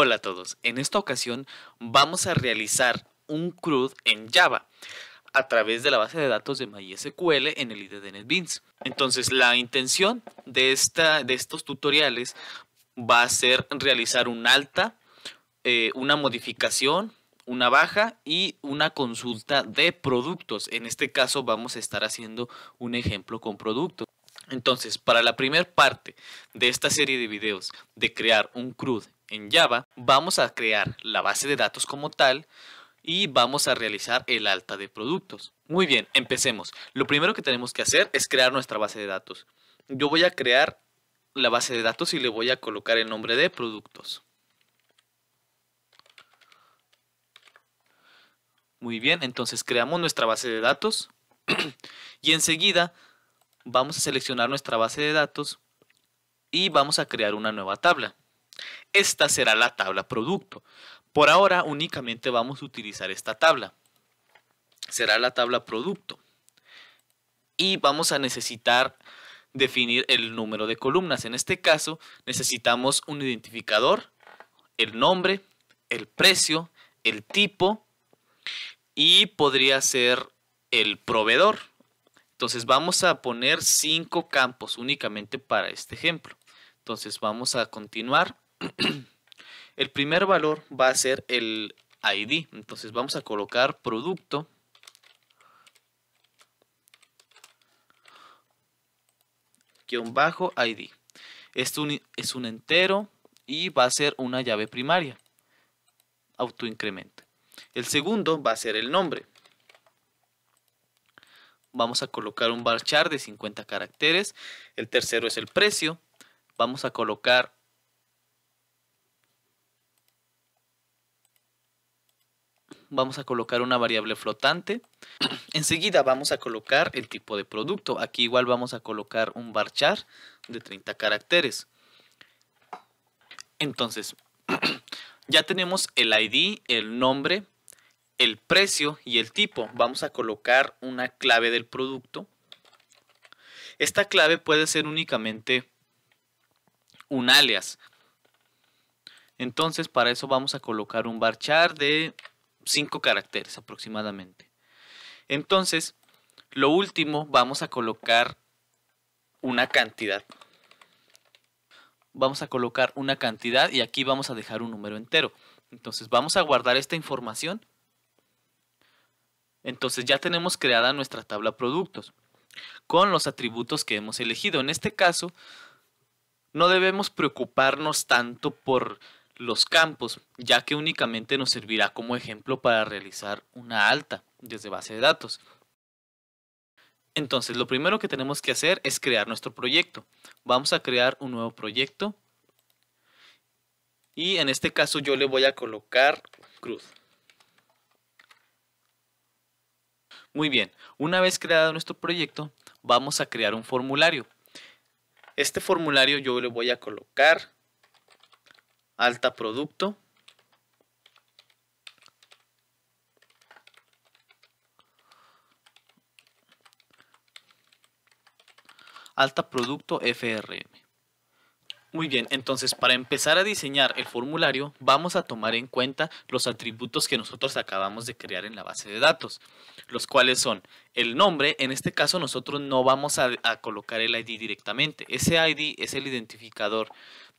Hola a todos, en esta ocasión vamos a realizar un CRUD en Java a través de la base de datos de MySQL en el IDE de NetBeans. Entonces la intención de, esta, de estos tutoriales va a ser realizar un alta, eh, una modificación, una baja y una consulta de productos. En este caso vamos a estar haciendo un ejemplo con productos. Entonces, para la primera parte de esta serie de videos de crear un CRUD en Java, vamos a crear la base de datos como tal y vamos a realizar el alta de productos. Muy bien, empecemos. Lo primero que tenemos que hacer es crear nuestra base de datos. Yo voy a crear la base de datos y le voy a colocar el nombre de productos. Muy bien, entonces creamos nuestra base de datos y enseguida vamos a seleccionar nuestra base de datos y vamos a crear una nueva tabla. Esta será la tabla producto. Por ahora únicamente vamos a utilizar esta tabla. Será la tabla producto. Y vamos a necesitar definir el número de columnas. En este caso necesitamos un identificador, el nombre, el precio, el tipo y podría ser el proveedor. Entonces vamos a poner cinco campos únicamente para este ejemplo. Entonces vamos a continuar. el primer valor va a ser el ID. Entonces vamos a colocar producto. un bajo ID. Esto es un entero y va a ser una llave primaria. Autoincremento. El segundo va a ser el nombre vamos a colocar un bar de 50 caracteres. El tercero es el precio. Vamos a colocar vamos a colocar una variable flotante. Enseguida vamos a colocar el tipo de producto. Aquí igual vamos a colocar un bar de 30 caracteres. Entonces, ya tenemos el ID, el nombre, el precio y el tipo. Vamos a colocar una clave del producto. Esta clave puede ser únicamente un alias. Entonces para eso vamos a colocar un barchar de 5 caracteres aproximadamente. Entonces, lo último vamos a colocar una cantidad. Vamos a colocar una cantidad y aquí vamos a dejar un número entero. Entonces vamos a guardar esta información entonces ya tenemos creada nuestra tabla productos con los atributos que hemos elegido. En este caso, no debemos preocuparnos tanto por los campos, ya que únicamente nos servirá como ejemplo para realizar una alta desde base de datos. Entonces, lo primero que tenemos que hacer es crear nuestro proyecto. Vamos a crear un nuevo proyecto. Y en este caso yo le voy a colocar cruz. Muy bien, una vez creado nuestro proyecto, vamos a crear un formulario. Este formulario yo le voy a colocar alta producto. Alta producto FRM. Muy bien, entonces para empezar a diseñar el formulario vamos a tomar en cuenta los atributos que nosotros acabamos de crear en la base de datos, los cuales son el nombre, en este caso nosotros no vamos a, colocar el ID directamente, ese ID es el identificador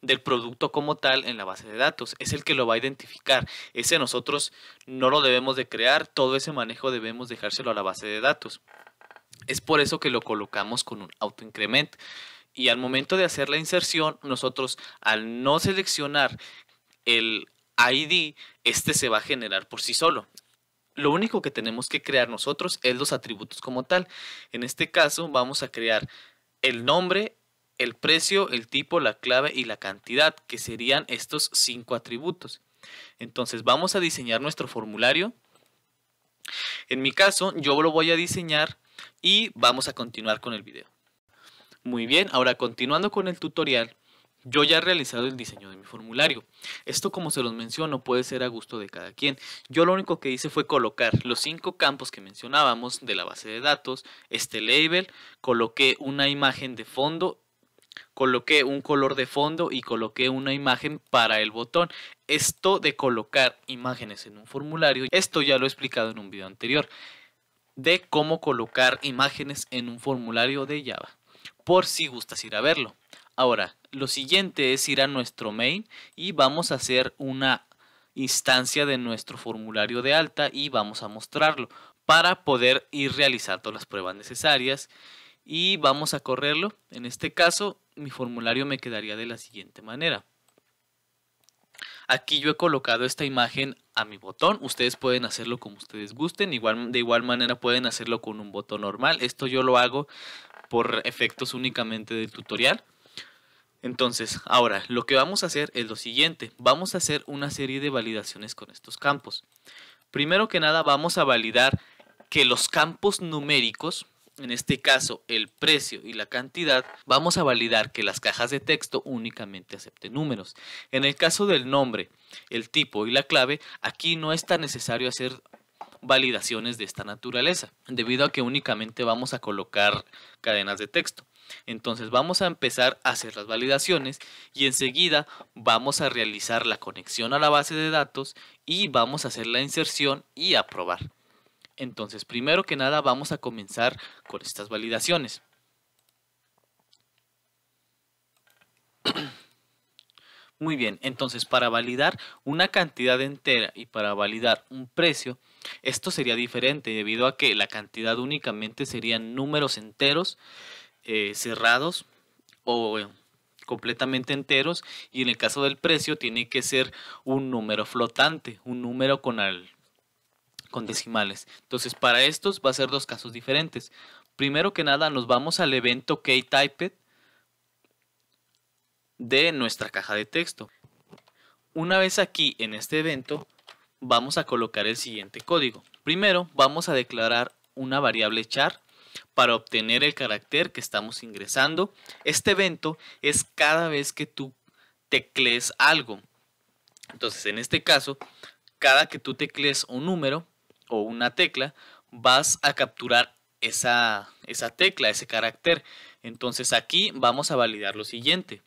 del producto como tal en la base de datos, es el que lo va a identificar, ese nosotros no lo debemos de crear, todo ese manejo debemos dejárselo a la base de datos. Es por eso que lo colocamos con un autoincrement. Y al momento de hacer la inserción, nosotros al no seleccionar el ID, este se va a generar por sí solo. Lo único que tenemos que crear nosotros es los atributos como tal. En este caso vamos a crear el nombre, el precio, el tipo, la clave y la cantidad, que serían estos cinco atributos. Entonces vamos a diseñar nuestro formulario. En mi caso yo lo voy a diseñar y vamos a continuar con el video. Muy bien, ahora continuando con el tutorial, yo ya he realizado el diseño de mi formulario. Esto, como se los menciono, puede ser a gusto de cada quien. Yo lo único que hice fue colocar los cinco campos que mencionábamos de la base de datos, este label, coloqué una imagen de fondo, coloqué un color de fondo y coloqué una imagen para el botón. Esto de colocar imágenes en un formulario, esto ya lo he explicado en un video anterior, de cómo colocar imágenes en un formulario de Java por si gustas ir a verlo. Ahora, lo siguiente es ir a nuestro main y vamos a hacer una instancia de nuestro formulario de alta y vamos a mostrarlo para poder ir realizando las pruebas necesarias y vamos a correrlo. En este caso, mi formulario me quedaría de la siguiente manera. Aquí yo he colocado esta imagen a mi botón. Ustedes pueden hacerlo como ustedes gusten. de igual manera pueden hacerlo con un botón normal. Esto yo lo hago por efectos únicamente del tutorial. Entonces, ahora, lo que vamos a hacer es lo siguiente. Vamos a hacer una serie de validaciones con estos campos. Primero que nada, vamos a validar que los campos numéricos, en este caso el precio y la cantidad, vamos a validar que las cajas de texto únicamente acepten números. En el caso del nombre, el tipo y la clave, aquí no es tan necesario hacer validaciones de esta naturaleza, debido a que únicamente vamos a colocar cadenas de texto. Entonces vamos a empezar a hacer las validaciones y enseguida vamos a realizar la conexión a la base de datos y vamos a hacer la inserción y aprobar. Entonces primero que nada vamos a comenzar con estas validaciones. Muy bien, entonces para validar una cantidad entera y para validar un precio, esto sería diferente debido a que la cantidad únicamente serían números enteros, eh, cerrados o eh, completamente enteros y en el caso del precio tiene que ser un número flotante, un número con, al, con decimales. Entonces para estos va a ser dos casos diferentes. Primero que nada nos vamos al evento K-Typed de nuestra caja de texto. Una vez aquí en este evento vamos a colocar el siguiente código. Primero vamos a declarar una variable char para obtener el carácter que estamos ingresando. Este evento es cada vez que tú tecles algo. Entonces, en este caso, cada que tú teclees un número o una tecla, vas a capturar esa, esa tecla, ese carácter. Entonces aquí vamos a validar lo siguiente.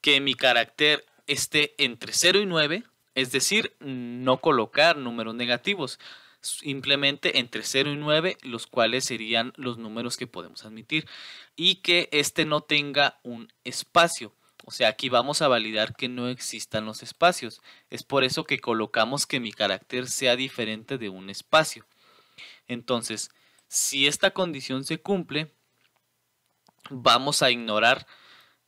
Que mi carácter esté entre 0 y 9 es decir, no colocar números negativos, simplemente entre 0 y 9, los cuales serían los números que podemos admitir y que este no tenga un espacio. O sea, aquí vamos a validar que no existan los espacios. Es por eso que colocamos que mi carácter sea diferente de un espacio. Entonces, si esta condición se cumple, vamos a ignorar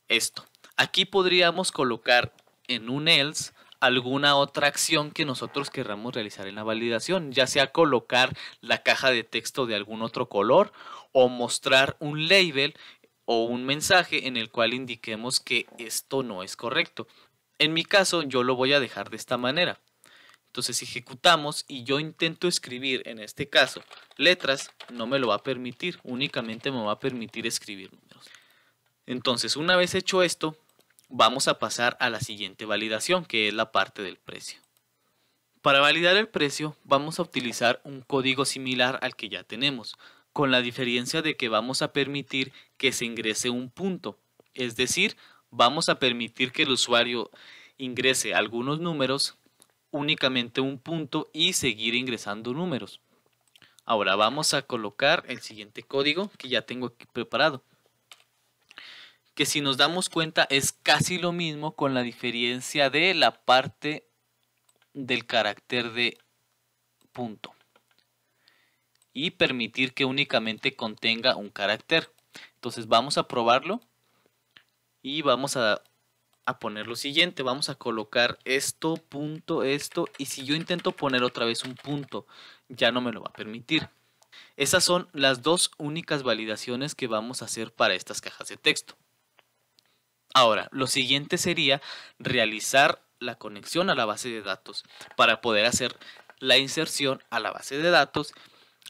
esto. Aquí podríamos colocar en un else alguna otra acción que nosotros querramos realizar en la validación, ya sea colocar la caja de texto de algún otro color o mostrar un label o un mensaje en el cual indiquemos que esto no es correcto. En mi caso yo lo voy a dejar de esta manera. Entonces ejecutamos y yo intento escribir, en este caso, letras, no me lo va a permitir, únicamente me va a permitir escribir números. Entonces una vez hecho esto, vamos a pasar a la siguiente validación, que es la parte del precio. Para validar el precio, vamos a utilizar un código similar al que ya tenemos, con la diferencia de que vamos a permitir que se ingrese un punto, es decir, vamos a permitir que el usuario ingrese algunos números, únicamente un punto y seguir ingresando números. Ahora vamos a colocar el siguiente código que ya tengo aquí preparado que si nos damos cuenta es casi lo mismo con la diferencia de la parte del carácter de punto y permitir que únicamente contenga un carácter. Entonces vamos a probarlo y vamos a, a, poner lo siguiente. Vamos a colocar esto, punto, esto y si yo intento poner otra vez un punto ya no me lo va a permitir. Esas son las dos únicas validaciones que vamos a hacer para estas cajas de texto. Ahora, lo siguiente sería realizar la conexión a la base de datos para poder hacer la inserción a la base de datos.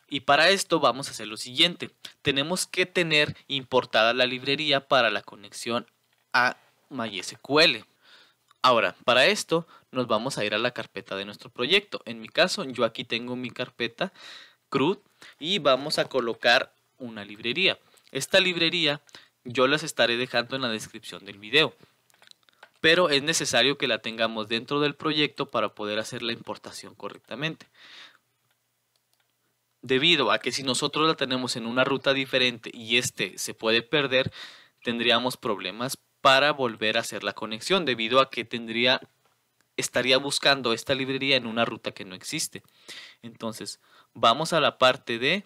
Y para esto vamos a hacer lo siguiente. Tenemos que tener importada la librería para la conexión a MySQL. Ahora, para esto nos vamos a ir a la carpeta de nuestro proyecto. En mi caso, yo aquí tengo mi carpeta CRUD y vamos a colocar una librería. Esta librería yo las estaré dejando en la descripción del video. Pero es necesario que la tengamos dentro del proyecto para poder hacer la importación correctamente. Debido a que si nosotros la tenemos en una ruta diferente y este se puede perder, tendríamos problemas para volver a hacer la conexión debido a que tendría estaría buscando esta librería en una ruta que no existe. Entonces, vamos a la parte de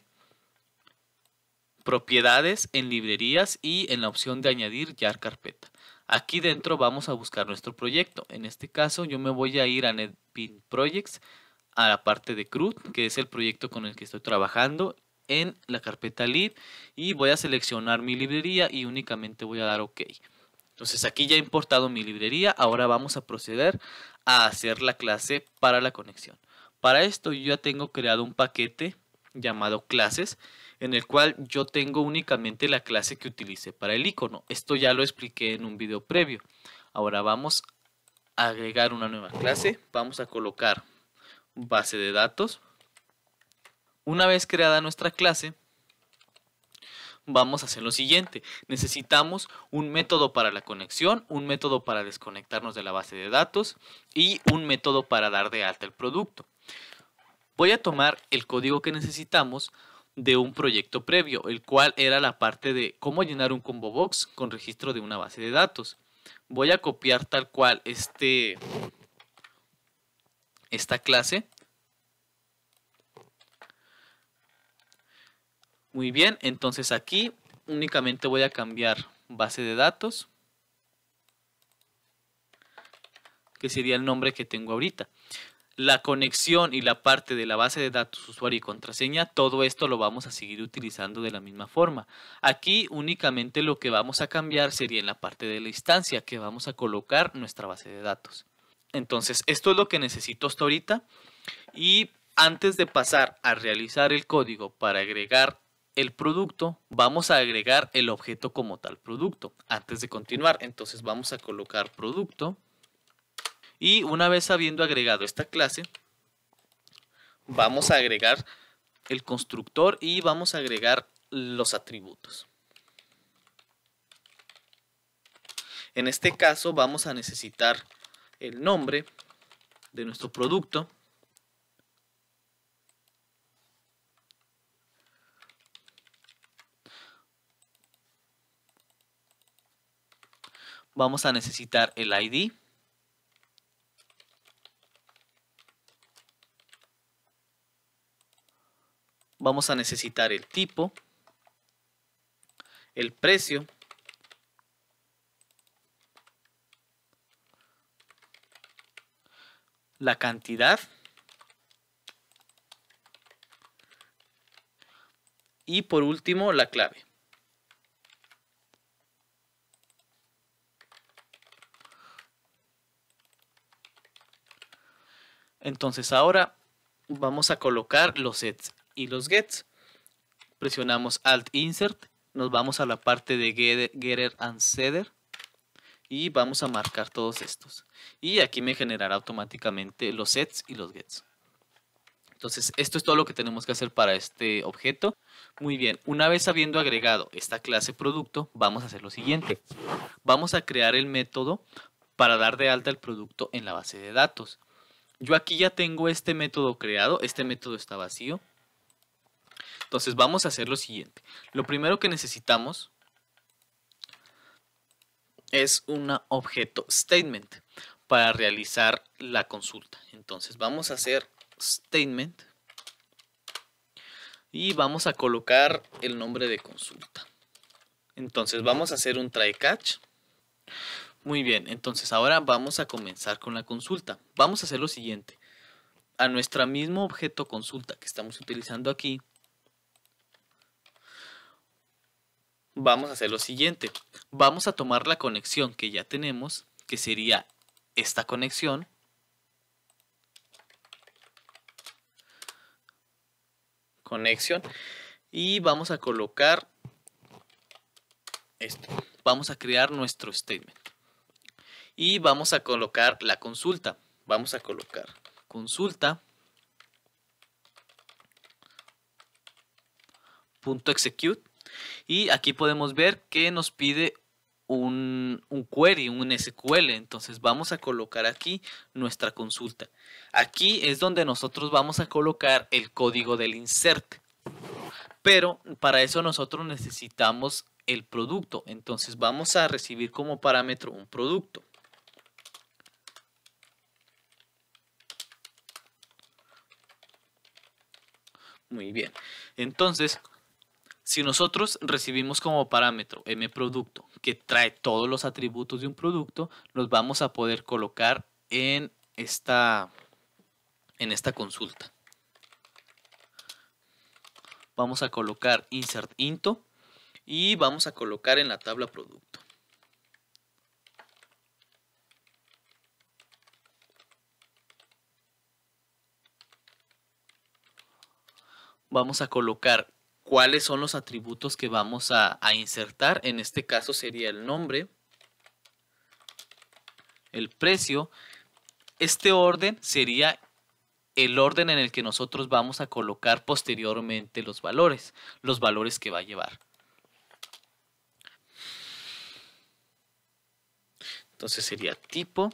propiedades en librerías y en la opción de añadir ya carpeta. Aquí dentro vamos a buscar nuestro proyecto. En este caso yo me voy a ir a NetBeans Projects, a la parte de CRUD, que es el proyecto con el que estoy trabajando en la carpeta lead y voy a seleccionar mi librería y únicamente voy a dar OK. Entonces aquí ya he importado mi librería, ahora vamos a proceder a hacer la clase para la conexión. Para esto yo ya tengo creado un paquete llamado clases en el cual yo tengo únicamente la clase que utilicé para el icono. Esto ya lo expliqué en un video previo. Ahora vamos a agregar una nueva clase. Vamos a colocar base de datos. Una vez creada nuestra clase, vamos a hacer lo siguiente. Necesitamos un método para la conexión, un método para desconectarnos de la base de datos y un método para dar de alta el producto. Voy a tomar el código que necesitamos de un proyecto previo, el cual era la parte de cómo llenar un combo box con registro de una base de datos. Voy a copiar tal cual este, esta clase. Muy bien, entonces aquí únicamente voy a cambiar base de datos, que sería el nombre que tengo ahorita la conexión y la parte de la base de datos usuario y contraseña, todo esto lo vamos a seguir utilizando de la misma forma. Aquí únicamente lo que vamos a cambiar sería en la parte de la instancia que vamos a colocar nuestra base de datos. Entonces, esto es lo que necesito hasta ahorita. Y antes de pasar a realizar el código para agregar el producto, vamos a agregar el objeto como tal producto. Antes de continuar, entonces vamos a colocar producto y una vez habiendo agregado esta clase, vamos a agregar el constructor y vamos a agregar los atributos. En este caso vamos a necesitar el nombre de nuestro producto. Vamos a necesitar el ID. vamos a necesitar el tipo, el precio, la cantidad y por último la clave. Entonces ahora vamos a colocar los sets y los gets. Presionamos Alt Insert, nos vamos a la parte de Getter and Setter y vamos a marcar todos estos. Y aquí me generará automáticamente los sets y los gets. Entonces, esto es todo lo que tenemos que hacer para este objeto. Muy bien, una vez habiendo agregado esta clase producto, vamos a hacer lo siguiente. Vamos a crear el método para dar de alta el producto en la base de datos. Yo aquí ya tengo este método creado, este método está vacío. Entonces vamos a hacer lo siguiente. Lo primero que necesitamos es un objeto statement para realizar la consulta. Entonces vamos a hacer statement y vamos a colocar el nombre de consulta. Entonces vamos a hacer un try catch. Muy bien, entonces ahora vamos a comenzar con la consulta. Vamos a hacer lo siguiente. A nuestro mismo objeto consulta que estamos utilizando aquí, vamos a hacer lo siguiente. Vamos a tomar la conexión que ya tenemos, que sería esta conexión. Conexión. Y vamos a colocar esto. Vamos a crear nuestro statement. Y vamos a colocar la consulta. Vamos a colocar consulta. Punto execute y aquí podemos ver que nos pide un, query, un SQL. Entonces vamos a colocar aquí nuestra consulta. Aquí es donde nosotros vamos a colocar el código del insert. Pero para eso nosotros necesitamos el producto. Entonces vamos a recibir como parámetro un producto. Muy bien. Entonces, si nosotros recibimos como parámetro M producto, que trae todos los atributos de un producto, nos vamos a poder colocar en esta, en esta consulta. Vamos a colocar insert into y vamos a colocar en la tabla producto. Vamos a colocar cuáles son los atributos que vamos a, insertar. En este caso sería el nombre, el precio. Este orden sería el orden en el que nosotros vamos a colocar posteriormente los valores, los valores que va a llevar. Entonces sería tipo,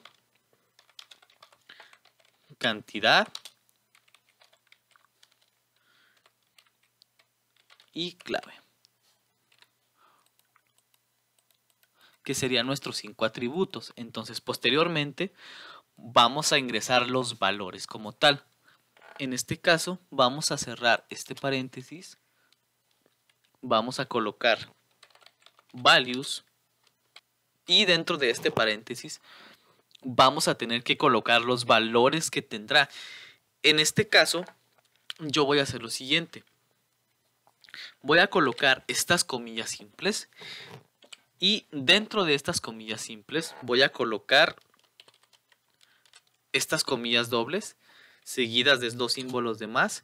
cantidad, y clave. Que serían nuestros cinco atributos. Entonces, posteriormente, vamos a ingresar los valores como tal. En este caso, vamos a cerrar este paréntesis. Vamos a colocar values. Y dentro de este paréntesis, vamos a tener que colocar los valores que tendrá. En este caso, yo voy a hacer lo siguiente voy a colocar estas comillas simples y dentro de estas comillas simples voy a colocar estas comillas dobles seguidas de dos símbolos de más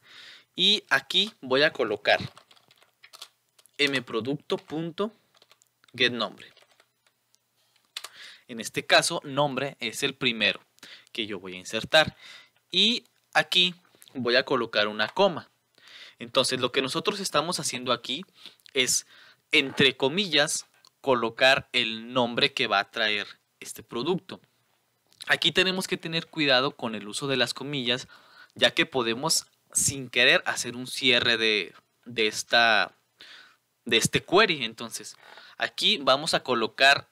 y aquí voy a colocar mproducto.getNombre. En este caso, nombre es el primero que yo voy a insertar. Y aquí voy a colocar una coma. Entonces, lo que nosotros estamos haciendo aquí es, entre comillas, colocar el nombre que va a traer este producto. Aquí tenemos que tener cuidado con el uso de las comillas, ya que podemos sin querer hacer un cierre de, de esta de este query. Entonces, aquí vamos a colocar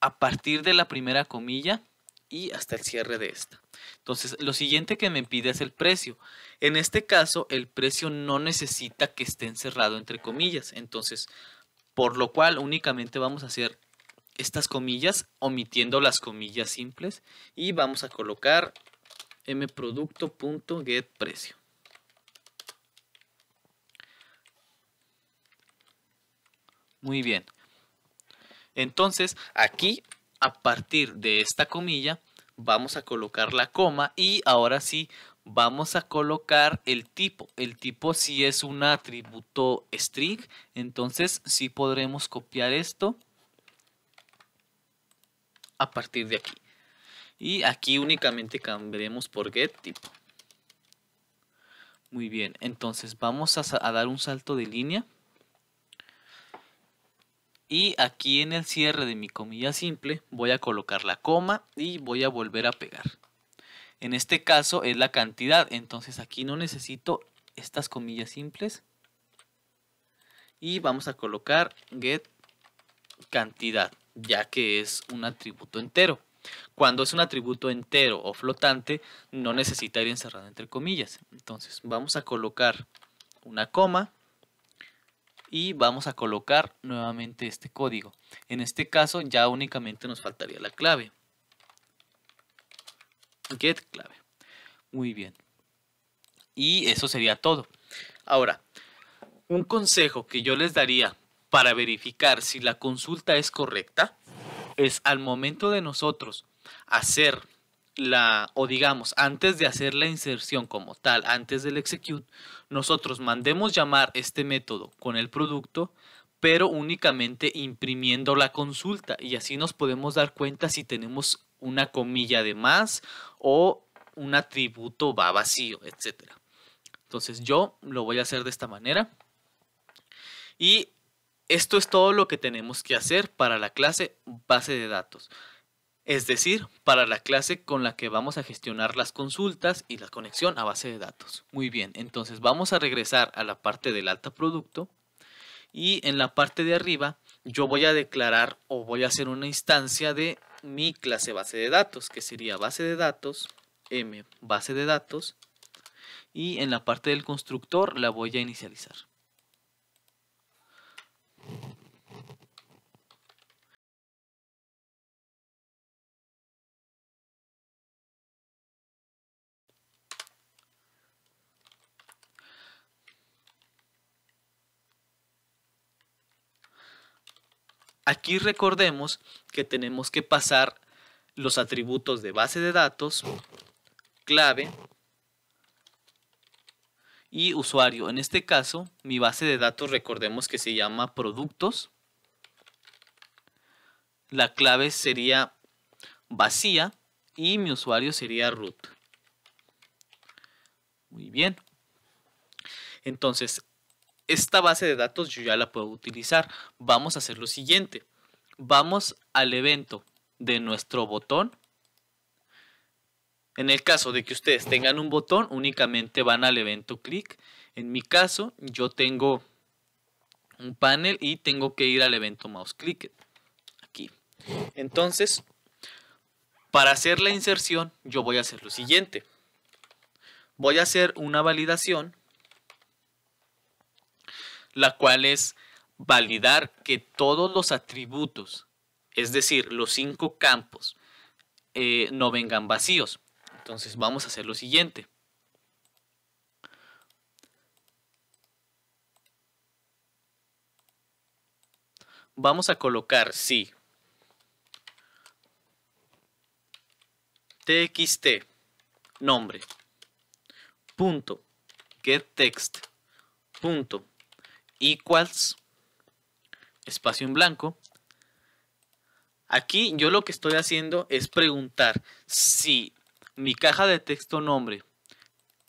a partir de la primera comilla y hasta el cierre de esta. Entonces, lo siguiente que me pide es el precio. En este caso, el precio no necesita que esté encerrado entre comillas. Entonces, por lo cual únicamente vamos a hacer estas comillas, omitiendo las comillas simples, y vamos a colocar mproducto.getPrecio. Muy bien. Entonces, aquí, a partir de esta comilla, vamos a colocar la coma y ahora sí vamos a colocar el tipo. El tipo si es un atributo string, entonces sí podremos copiar esto a partir de aquí. Y aquí únicamente cambiaremos por get tipo. Muy bien, entonces vamos a, a dar un salto de línea. Y aquí en el cierre de mi comilla simple voy a colocar la coma y voy a volver a pegar. En este caso es la cantidad, entonces aquí no necesito estas comillas simples. Y vamos a colocar get cantidad, ya que es un atributo entero. Cuando es un atributo entero o flotante, no necesita ir encerrado entre comillas. Entonces vamos a colocar una coma y vamos a colocar nuevamente este código. En este caso ya únicamente nos faltaría la clave get clave. Muy bien. Y eso sería todo. Ahora, un consejo que yo les daría para verificar si la consulta es correcta es al momento de nosotros hacer la, o digamos, antes de hacer la inserción como tal, antes del execute, nosotros mandemos llamar este método con el producto, pero únicamente imprimiendo la consulta y así nos podemos dar cuenta si tenemos una comilla de más o un atributo va vacío, etcétera Entonces yo lo voy a hacer de esta manera. Y esto es todo lo que tenemos que hacer para la clase base de datos. Es decir, para la clase con la que vamos a gestionar las consultas y la conexión a base de datos. Muy bien, entonces vamos a regresar a la parte del alta producto y en la parte de arriba yo voy a declarar o voy a hacer una instancia de mi clase base de datos, que sería base de datos, m base de datos, y en la parte del constructor la voy a inicializar. Aquí recordemos que tenemos que pasar los atributos de base de datos, clave y usuario. En este caso, mi base de datos recordemos que se llama productos. La clave sería vacía y mi usuario sería root. Muy bien. Entonces, esta base de datos yo ya la puedo utilizar. Vamos a hacer lo siguiente. Vamos al evento de nuestro botón. En el caso de que ustedes tengan un botón, únicamente van al evento click. En mi caso, yo tengo un panel y tengo que ir al evento mouse click. Aquí. Entonces, para hacer la inserción, yo voy a hacer lo siguiente. Voy a hacer una validación la cual es validar que todos los atributos, es decir, los cinco campos, eh, no vengan vacíos. Entonces vamos a hacer lo siguiente. Vamos a colocar si txt nombre punto get punto equals espacio en blanco. Aquí yo lo que estoy haciendo es preguntar si mi caja de texto nombre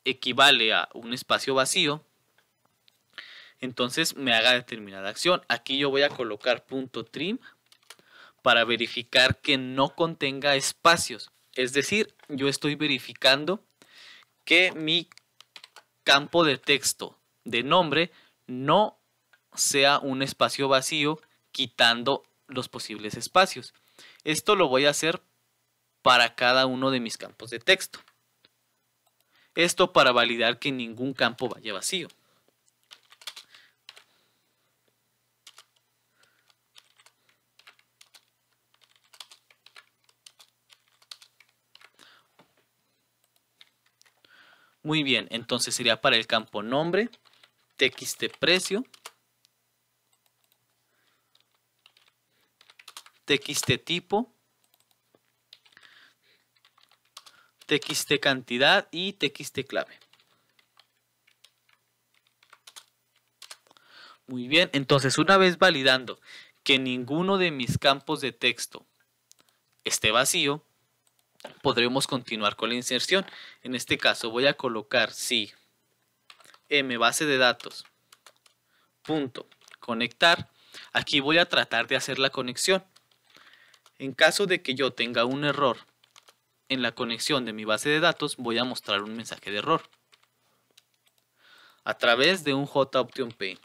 equivale a un espacio vacío, entonces me haga determinada acción. Aquí yo voy a colocar punto .trim para verificar que no contenga espacios. Es decir, yo estoy verificando que mi campo de texto de nombre no sea un espacio vacío quitando los posibles espacios. Esto lo voy a hacer para cada uno de mis campos de texto. Esto para validar que ningún campo vaya vacío. Muy bien, entonces sería para el campo nombre, TxtPrecio precio, txt tipo, txt cantidad y txt clave. Muy bien, entonces una vez validando que ninguno de mis campos de texto esté vacío, podremos continuar con la inserción. En este caso voy a colocar si sí, m base de datos punto conectar. Aquí voy a tratar de hacer la conexión. En caso de que yo tenga un error en la conexión de mi base de datos, voy a mostrar un mensaje de error a través de un JoptionPane.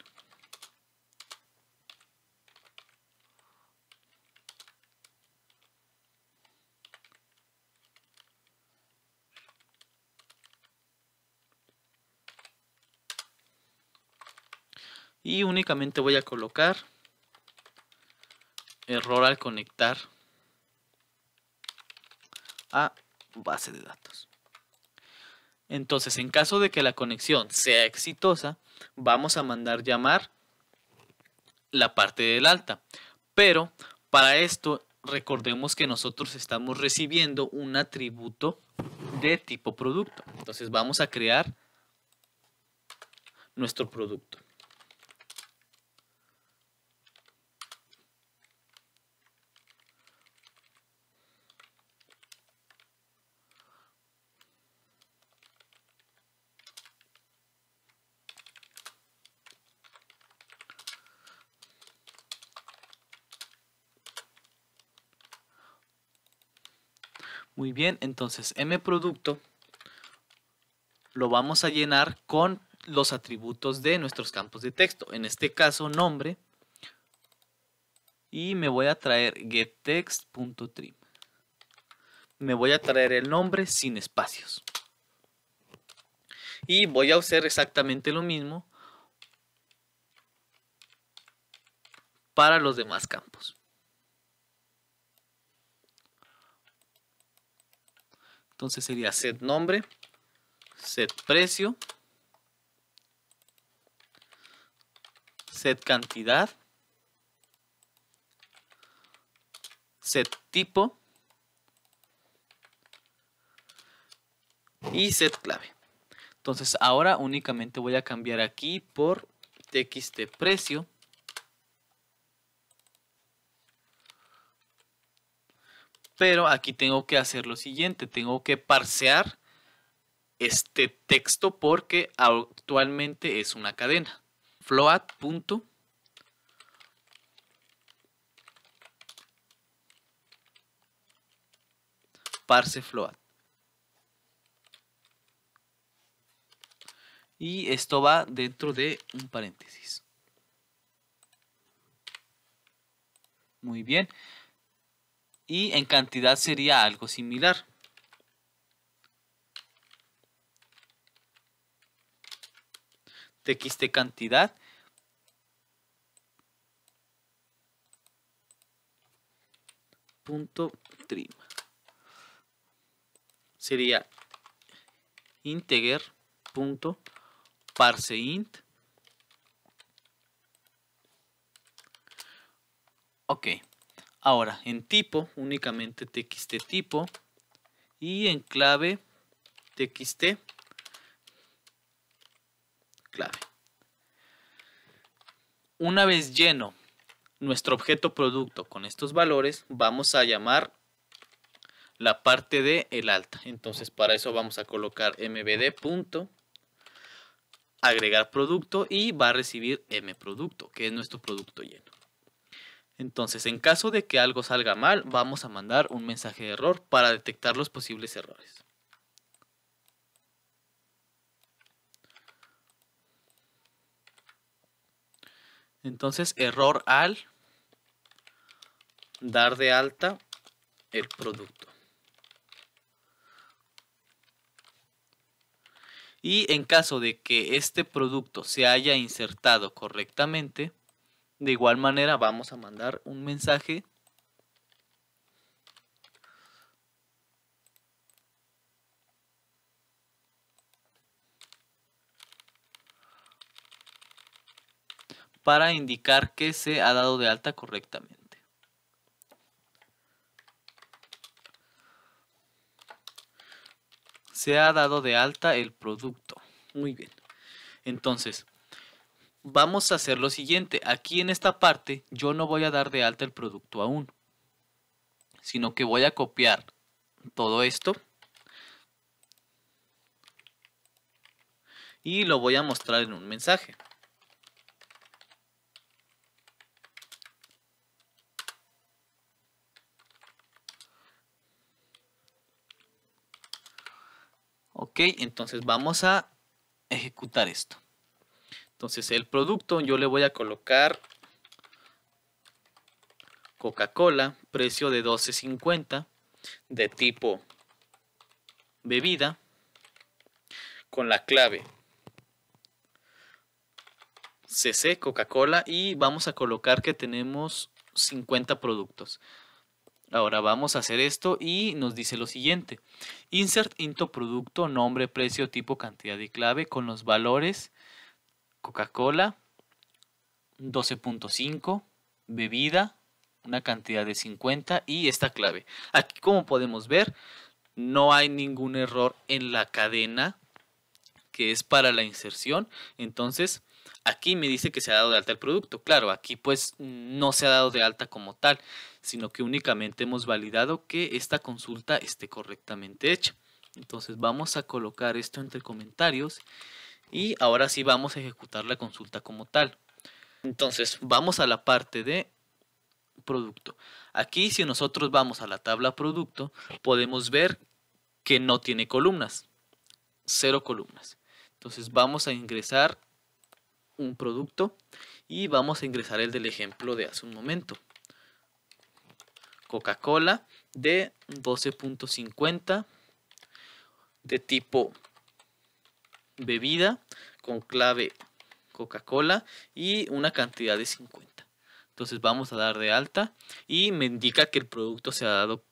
y únicamente voy a colocar error al conectar a base de datos. Entonces, en caso de que la conexión sea exitosa, vamos a mandar llamar la parte del alta. Pero para esto, recordemos que nosotros estamos recibiendo un atributo de tipo producto. Entonces, vamos a crear nuestro producto. Muy bien, entonces M producto lo vamos a llenar con los atributos de nuestros campos de texto. En este caso, nombre. Y me voy a traer getText.trim. Me voy a traer el nombre sin espacios. Y voy a usar exactamente lo mismo para los demás campos. Entonces sería set nombre, set precio, set cantidad, set tipo y set clave. Entonces ahora únicamente voy a cambiar aquí por txt precio pero aquí tengo que hacer lo siguiente, tengo que parsear este texto porque actualmente es una cadena. Float. Parse float. Y esto va dentro de un paréntesis. Muy bien y en cantidad sería algo similar. txt cantidad punto trim sería integer punto int Ahora, en tipo, únicamente txt tipo y en clave txt clave. Una vez lleno nuestro objeto producto con estos valores, vamos a llamar la parte de el alta. Entonces, para eso vamos a colocar mbd. agregar producto y va a recibir m producto, que es nuestro producto lleno. Entonces, en caso de que algo salga mal, vamos a mandar un mensaje de error para detectar los posibles errores. Entonces, error al dar de alta el producto. Y en caso de que este producto se haya insertado correctamente, de igual manera vamos a mandar un mensaje para indicar que se ha dado de alta correctamente. Se ha dado de alta el producto. Muy bien. Entonces, vamos a hacer lo siguiente. Aquí en esta parte yo no voy a dar de alta el producto aún, sino que voy a copiar todo esto y lo voy a mostrar en un mensaje. Ok, entonces vamos a ejecutar esto. Entonces el producto yo le voy a colocar Coca-Cola, precio de 12.50, de tipo bebida, con la clave CC Coca-Cola y vamos a colocar que tenemos 50 productos. Ahora vamos a hacer esto y nos dice lo siguiente. Insert into producto, nombre, precio, tipo, cantidad y clave con los valores Coca-Cola, 12.5, bebida, una cantidad de 50 y esta clave. Aquí como podemos ver, no hay ningún error en la cadena que es para la inserción. Entonces, aquí me dice que se ha dado de alta el producto. Claro, aquí pues no se ha dado de alta como tal, sino que únicamente hemos validado que esta consulta esté correctamente hecha. Entonces vamos a colocar esto entre comentarios y ahora sí vamos a ejecutar la consulta como tal. Entonces, vamos a la parte de producto. Aquí, si nosotros vamos a la tabla producto, podemos ver que no tiene columnas. Cero columnas. Entonces, vamos a ingresar un producto y vamos a ingresar el del ejemplo de hace un momento. Coca-Cola de 12.50 de tipo bebida con clave Coca-Cola y una cantidad de 50. Entonces vamos a dar de alta y me indica que el producto se ha dado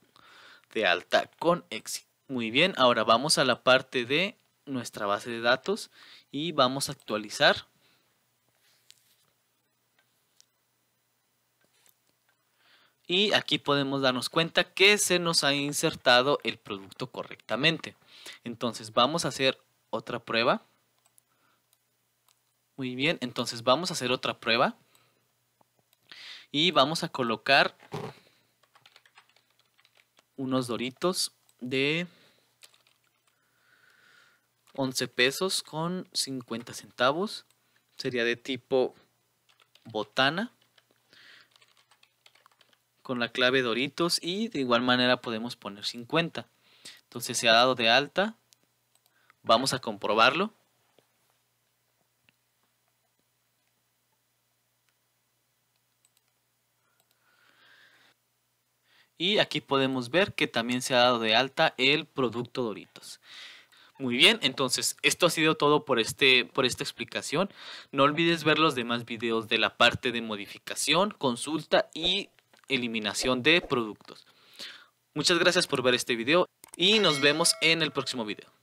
de alta con éxito. Muy bien, ahora vamos a la parte de nuestra base de datos y vamos a actualizar. Y aquí podemos darnos cuenta que se nos ha insertado el producto correctamente. Entonces vamos a hacer otra prueba. Muy bien, entonces vamos a hacer otra prueba. Y vamos a colocar unos doritos de 11 pesos con 50 centavos. Sería de tipo botana con la clave doritos y de igual manera podemos poner 50. Entonces se ha dado de alta Vamos a comprobarlo. Y aquí podemos ver que también se ha dado de alta el producto Doritos. Muy bien, entonces esto ha sido todo por, este, por esta explicación. No olvides ver los demás videos de la parte de modificación, consulta y eliminación de productos. Muchas gracias por ver este video y nos vemos en el próximo video.